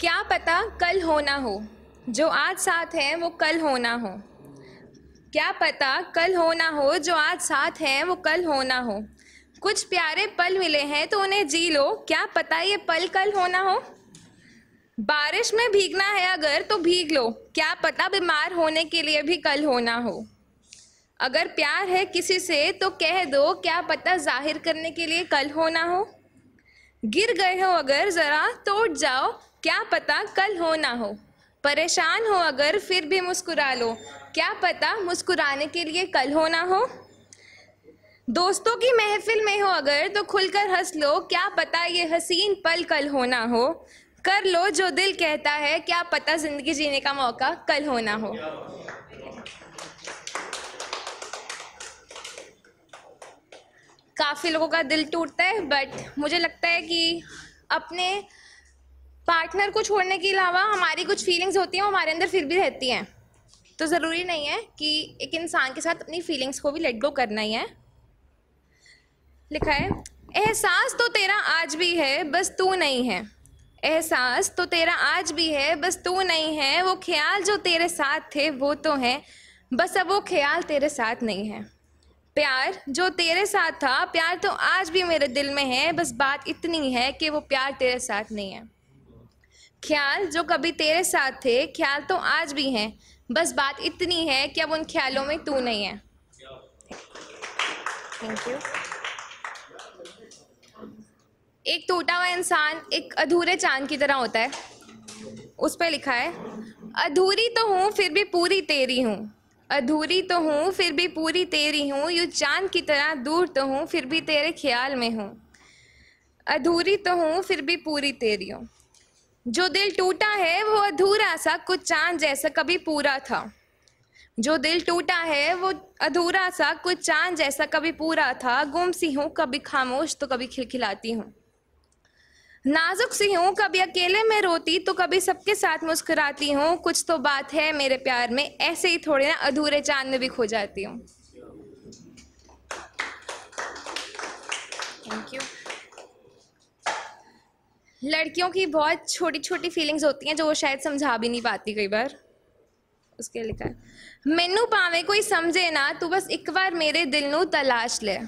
क्या पता कल होना हो जो आज साथ हैं वो कल होना हो क्या पता कल होना हो जो आज साथ हैं वो कल होना हो कुछ प्यारे पल मिले हैं तो उन्हें जी लो क्या पता ये पल कल होना हो बारिश में भीगना है अगर तो भीग लो क्या पता बीमार होने के लिए भी कल होना हो अगर प्यार है किसी से तो कह दो क्या पता जाहिर करने के लिए कल होना हो गिर गए हो अगर ज़रा तोड़ जाओ क्या पता कल हो ना हो परेशान हो अगर फिर भी मुस्कुरा लो क्या पता मुस्कुराने के लिए कल हो ना हो दोस्तों की महफिल में हो अगर तो खुलकर हंस लो क्या पता ये हसीन पल कल हो ना हो कर लो जो दिल कहता है क्या पता ज़िंदगी जीने का मौका कल हो ना हो काफ़ी लोगों का दिल टूटता है बट मुझे लगता है कि अपने पार्टनर को छोड़ने के अलावा हमारी कुछ फीलिंग्स होती हैं वो हमारे अंदर फिर भी रहती हैं तो ज़रूरी नहीं है कि एक इंसान के साथ अपनी फीलिंग्स को भी लेट गो करना ही है लिखा है एहसास तो तेरा आज भी है बस तू नहीं है एहसास तो तेरा आज भी है बस तू नहीं है वो ख्याल जो तेरे साथ थे वो तो हैं बस अब वो ख्याल तेरे साथ नहीं है प्यार जो तेरे साथ था प्यार तो आज भी मेरे दिल में है बस बात इतनी है कि वो प्यार तेरे साथ नहीं है ख्याल जो कभी तेरे साथ थे ख्याल तो आज भी हैं बस बात इतनी है कि अब उन ख्यालों में तू नहीं है थैंक यू एक टूटा हुआ इंसान एक अधूरे चांद की तरह होता है उस पर लिखा है अधूरी तो हूँ फिर भी पूरी तेरी हूँ अधूरी तो हूँ फिर भी पूरी तेरी हूँ यूँ चांद की तरह दूर तो हूँ फिर भी तेरे ख्याल में हूँ अधूरी तो हूँ फिर भी पूरी तेरी हूँ जो दिल टूटा है वो अधूरा सा कुछ चांद जैसा कभी पूरा था जो दिल टूटा है वो अधूरा सा कुछ चांद जैसा कभी पूरा था गुम सी हूँ कभी खामोश तो कभी खिलखिलाती हूँ नाजुक सी हूँ कभी अकेले में रोती तो कभी सबके साथ मुस्कुराती हूँ कुछ तो बात है मेरे प्यार में ऐसे ही थोड़े ना अधूरे चांद में भी खो जाती हूँ थैंक यू लड़कियों की बहुत छोटी छोटी फीलिंग्स होती हैं जो वो शायद समझा भी नहीं पाती कई बार उसके लिखा मैनू भावें कोई समझे ना तू बस एक बार मेरे दिल नलाश ले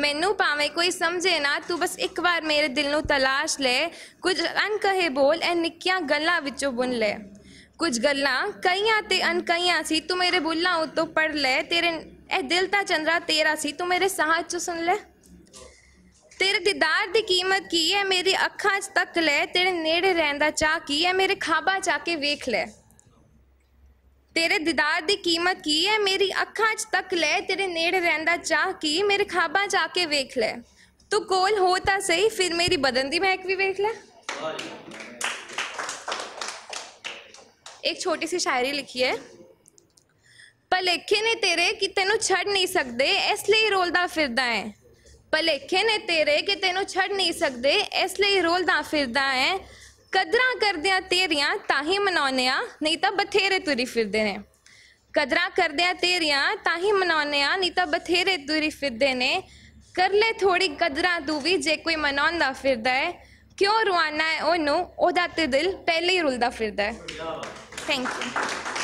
ਮੈਨੂੰ ਭਾਵੇਂ ਕੋਈ ਸਮਝੇ ਨਾ ਤੂੰ ਬਸ ਇੱਕ ਵਾਰ ਮੇਰੇ ਦਿਲ ਨੂੰ ਤਲਾਸ਼ ਲੈ ਕੁਝ ਅਣਕਹੇ ਬੋਲ ਐ ਨਿੱਕੀਆਂ ਗੱਲਾਂ ਵਿੱਚੋਂ ਬੁਣ ਲੈ ਕੁਝ ਗੱਲਾਂ ਕਈਆਂ ਤੇ ਅਣਕਈਆਂ ਸੀ ਤੂੰ ਮੇਰੇ ਬੁੱਲਾਂ ਉੱਤੋਂ ਪੜ ਲੈ ਤੇਰੇ ਇਹ ਦਿਲ ਤਾਂ ਚੰਦਰਾ ਤੇਰਾ ਸੀ ਤੂੰ ਮੇਰੇ ਸਾਹ ਚ ਸੁਣ ਲੈ ਤੇਰੇ ਦੀਦਾਰ ਦੀ ਕੀਮਤ ਕੀ ਹੈ ਮੇਰੀ ਅੱਖਾਂ 'ਚ ਤੱਕ ਲੈ ਤੇਰੇ ਨੇੜੇ ਰਹਿਣ ਦਾ ਚਾਹ ਕੀ ਹੈ ਮੇਰੇ ਖਾਬਾਂ 'ਚ ਆ ਕੇ ਵੇਖ ਲੈ ਤੇਰੇ ਦੀਦਾਰ ਦੀ ਕੀਮਤ ਕੀ ਹੈ ਮੇਰੀ ਅੱਖਾਂ 'ਚ ਤੱਕ ਲੈ ਤੇਰੇ ਨੇੜੇ ਰਹਿੰਦਾ ਚਾਹ ਕੀ ਮੇਰੇ ਖਾਬਾਂ 'ਚ ਆ ਕੇ ਵੇਖ ਲੈ ਤੂੰ ਕੋਲ ਹੋ ਤਾਂ ਸਹੀ ਫਿਰ ਮੇਰੀ ਬਦਨ ਦੀ ਮਹਿਕ ਵੀ ਵੇਖ ਲੈ एक छोटी सी शायरी लिखी है ਭਲੇਖੇ ਨੇ ਤੇਰੇ ਕਿ ਤੈਨੂੰ ਛੱਡ ਨਹੀਂ ਸਕਦੇ ਇਸ ਲਈ ਰੋਲਦਾ ਫਿਰਦਾ ਹੈ ਭਲੇਖੇ ਨੇ ਤੇਰੇ ਕਿ ਤੈਨੂੰ ਛੱਡ ਨਹੀਂ ਸਕਦੇ ਇਸ ਲਈ ਰੋਲਦਾ ਫਿਰਦਾ ਹੈ ਕਦਰਾਂ ਆ ਤੇਰੀਆਂ ਤਾਂ ਹੀ ਮਨਾਉਨੇ ਆ ਨਹੀਂ ਤਾਂ ਬਥੇਰੇ ਤੁਰੀ ਫਿਰਦੇ ਨੇ ਕਦਰਾਂ ਆ ਤੇਰੀਆਂ ਤਾਂ ਹੀ ਮਨਾਉਨੇ ਆ ਨਹੀਂ ਤਾਂ ਬਥੇਰੇ ਤੁਰੀ ਫਿਰਦੇ ਨੇ ਕਰ ਲੈ ਥੋੜੀ ਕਦਰਾਂ ਤੂੰ ਵੀ ਜੇ ਕੋਈ ਮਨਾਉਂਦਾ ਫਿਰਦਾ ਹੈ ਕਿਉਂ ਰੁਆਨਾ ਹੈ ਉਹਨੂੰ ਉਹਦਾ ਤੇ ਦਿਲ ਪਹਿਲੇ ਹੀ ਰੁਲਦਾ ਫਿਰਦਾ ਹੈ ਥੈਂਕ ਯੂ